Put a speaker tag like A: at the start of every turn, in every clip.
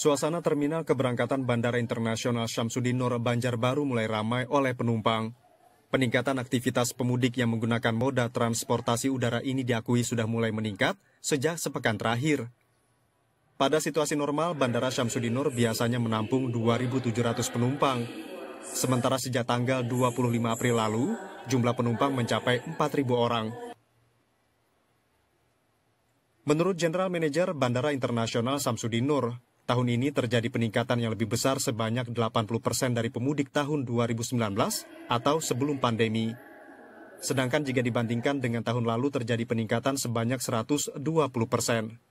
A: Suasana terminal keberangkatan Bandara Internasional Syamsuddin Nur Banjarbaru mulai ramai oleh penumpang. Peningkatan aktivitas pemudik yang menggunakan moda transportasi udara ini diakui sudah mulai meningkat sejak sepekan terakhir. Pada situasi normal, Bandara Syamsuddin Nur biasanya menampung 2.700 penumpang. Sementara sejak tanggal 25 April lalu, jumlah penumpang mencapai 4.000 orang. Menurut General Manager Bandara Internasional Samsudin Nur, Tahun ini terjadi peningkatan yang lebih besar sebanyak 80% persen dari pemudik tahun 2019 atau sebelum pandemi. Sedangkan jika dibandingkan dengan tahun lalu terjadi peningkatan sebanyak 120%. persen.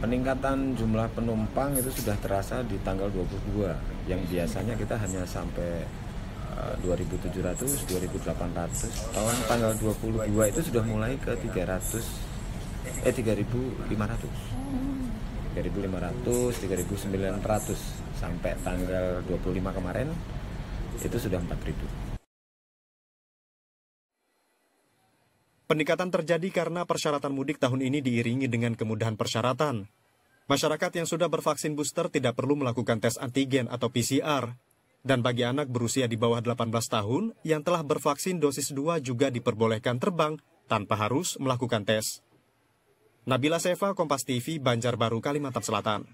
B: Peningkatan jumlah penumpang itu sudah terasa di tanggal 22 yang biasanya kita hanya sampai 2.700, eh, 2.800. Tahun tanggal 22 itu sudah mulai ke 300 eh 3500 3500 3900 sampai tanggal 25 kemarin itu sudah 4000
A: Peningkatan terjadi karena persyaratan mudik tahun ini diiringi dengan kemudahan persyaratan. Masyarakat yang sudah bervaksin booster tidak perlu melakukan tes antigen atau PCR. Dan bagi anak berusia di bawah 18 tahun yang telah bervaksin dosis 2 juga diperbolehkan terbang tanpa harus melakukan tes. Nabila Seva, Kompas TV, Banjarbaru, Kalimantan Selatan.